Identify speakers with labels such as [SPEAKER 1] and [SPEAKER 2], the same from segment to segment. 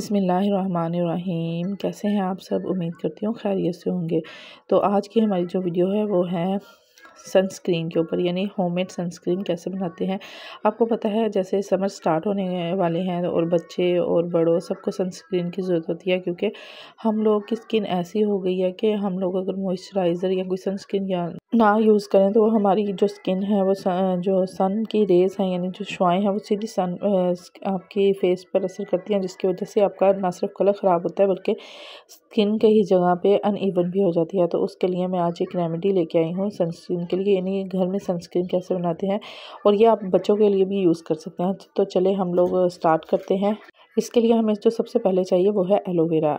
[SPEAKER 1] बसमीम कैसे हैं आप सब उम्मीद करती हूँ खैरियत से होंगे तो आज की हमारी जो वीडियो है वो है सनस्क्रीन के ऊपर यानी होममेड सनस्क्रीन कैसे बनाते हैं आपको पता है जैसे समर स्टार्ट होने वाले हैं और बच्चे और बड़ों सबको सनस्क्रीन की ज़रूरत होती है क्योंकि हम लोगों की स्किन ऐसी हो गई है कि हम लोग अगर मॉइस्चराइज़र या कोई सनस्क्रीन या ना यूज़ करें तो हमारी जो स्किन है वो सन, जो सन की रेज़ हैं यानी जो शुआएँ हैं वो सीधी सन आपकी फेस पर असर करती हैं जिसकी वजह से आपका ना सिर्फ कलर ख़राब होता है बल्कि स्किन कई जगह पे अनइवन भी हो जाती है तो उसके लिए मैं आज एक रेमेडी लेके आई हूँ सनस्क्रीन के लिए यानी घर में सनस्क्रीन कैसे बनाते हैं और ये आप बच्चों के लिए भी यूज़ कर सकते हैं तो चले हम लोग स्टार्ट करते हैं इसके लिए हमें जो सबसे पहले चाहिए वो है एलोवेरा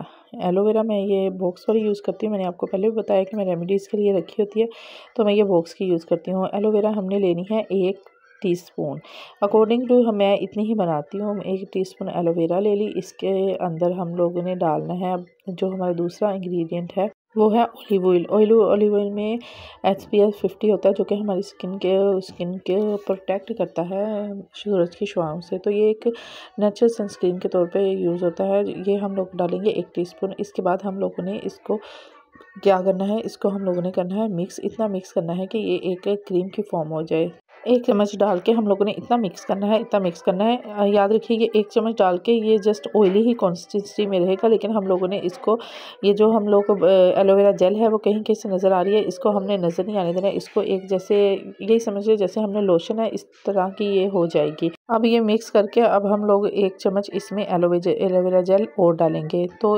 [SPEAKER 1] एलोवेरा मैं ये बॉक्स वाली यूज़ करती हूँ मैंने आपको पहले भी बताया कि मैं रेमेडीज़ के लिए रखी होती है तो मैं ये बॉक्स की यूज़ करती हूँ एलोवेरा हमने लेनी है एक टीस्पून अकॉर्डिंग टू मैं इतनी ही बनाती हूँ एक टीस्पून एलोवेरा ले ली इसके अंदर हम लोगों ने डालना है अब जो हमारा दूसरा इंग्रेडिएंट है वो है olive oil oil olive oil में एच पी एफ फिफ्टी होता है जो कि हमारी स्किन के स्किन के प्रोटेक्ट करता है सूरज की शुआओं से तो ये एक नेचुरल सनस्क्रीन के तौर पे यूज़ होता है ये हम लोग डालेंगे एक टीस्पून इसके बाद हम लोगों ने इसको क्या करना है इसको हम लोगों ने करना है मिक्स इतना मिक्स करना है कि ये एक क्रीम की फॉर्म हो जाए एक चम्मच डाल के हम लोगों ने इतना मिक्स करना है इतना मिक्स करना है याद रखिए ये एक चम्मच डाल के ये जस्ट ऑयली ही कॉन्सिस्टेंसी में रहेगा लेकिन हम लोगों ने इसको ये जो हम लोग एलोवेरा जेल है वो कहीं कहीं से नज़र आ रही है इसको हमने नज़र नहीं आने देना इसको एक जैसे यही समझ रहे जैसे हमने लोशन है इस तरह की ये हो जाएगी अब ये मिक्स करके अब हम लोग एक चम्मच इसमें एलोवेरा एलोवेरा जेल और डालेंगे तो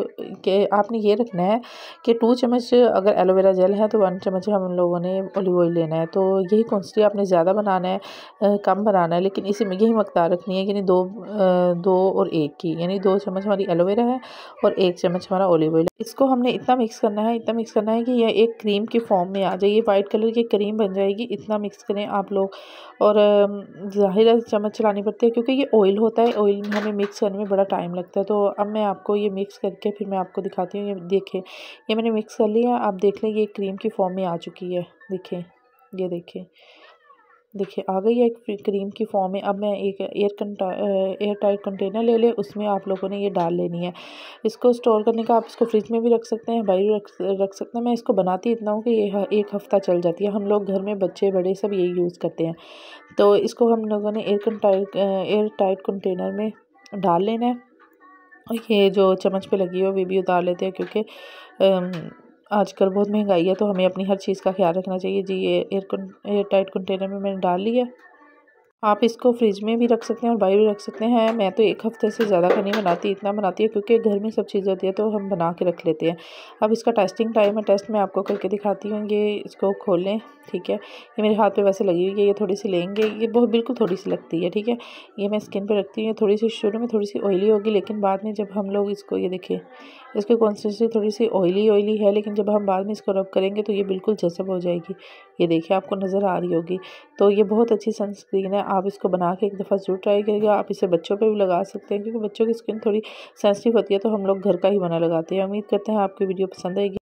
[SPEAKER 1] के आपने ये रखना है कि टू चम्मच अगर एलोवेरा जेल है तो वन चम्मच हम लोगों ने ओलिव ऑयल लेना है तो यही क्वान्टिटी आपने ज़्यादा बनाना है कम बनाना है लेकिन इसी में यही मकदार रखनी है यानी दो दो और एक की यानी दो चम्मच हमारी एलोवेरा है और एक चम्मच हमारा ओलिव ऑयल इसको हमने इतना मिक्स करना है इतना मिक्स करना है कि यह एक क्रीम के फॉर्म में आ जाए ये वाइट कलर की क्रीम बन जाएगी इतना मिक्स करें आप लोग और ज़ाहिर चम्मच चलानी पड़ती है क्योंकि ये ऑयल होता है ऑयल में हमें मिक्स करने में बड़ा टाइम लगता है तो अब मैं आपको ये मिक्स करके फिर मैं आपको दिखाती हूँ ये देखें ये मैंने मिक्स कर लिया आप देख लें ये क्रीम की फॉर्म में आ चुकी है देखें ये देखें देखिए आ गई है एक क्रीम की फॉर्म में अब मैं एक एयर कंटा एयर टाइट कंटेनर ले ले उसमें आप लोगों ने ये डाल लेनी है इसको स्टोर करने का आप इसको फ्रिज में भी रख सकते हैं बाहर रख रख सकते हैं मैं इसको बनाती इतना हूँ कि ये एक हफ़्ता चल जाती है हम लोग घर में बच्चे बड़े सब यही यूज़ करते हैं तो इसको हम लोगों ने एयर कंटाइट एयर टाइट कंटेनर में डाल लेना है और ये जो चम्मच पर लगी हुई भी उतार लेते हैं क्योंकि आजकल बहुत महंगाई है तो हमें अपनी हर चीज़ का ख्याल रखना चाहिए जी ये एयर एयर टाइट कंटेनर में मैंने डाल लिया आप इसको फ्रिज में भी रख सकते हैं और बाहर भी रख सकते हैं मैं तो एक हफ़्ते से ज़्यादा का नहीं बनाती इतना बनाती है क्योंकि घर में सब चीज़ होती है तो हम बना के रख लेते हैं अब इसका टेस्टिंग टाइम है टेस्ट मैं आपको करके दिखाती हूँ ये इसको खोलें ठीक है ये मेरे हाथ पे वैसे लगी हुई है ये थोड़ी सी लेंगे ये बहुत बिल्कुल थोड़ी सी लगती है ठीक है ये मैं स्किन पर रखती हूँ ये थोड़ी सी शुरू में थोड़ी सी ऑयली होगी लेकिन बाद में जब हम लोग इसको ये देखें इसकी कॉन्सिस्टेंसी थोड़ी सी ऑयली ऑयली है लेकिन जब हम बाद में इसको रब करेंगे तो ये बिल्कुल जैसब हो जाएगी ये देखिए आपको नज़र आ रही होगी तो ये बहुत अच्छी सनस्क्रीन है आप इसको बना के एक दफ़ा ज़रूर ट्राई करिएगा आप इसे बच्चों पर भी लगा सकते हैं क्योंकि बच्चों की स्किन थोड़ी सेंसिटिव होती है तो हम लोग घर का ही बना लगाते हैं उम्मीद करते हैं आपकी वीडियो पसंद आएगी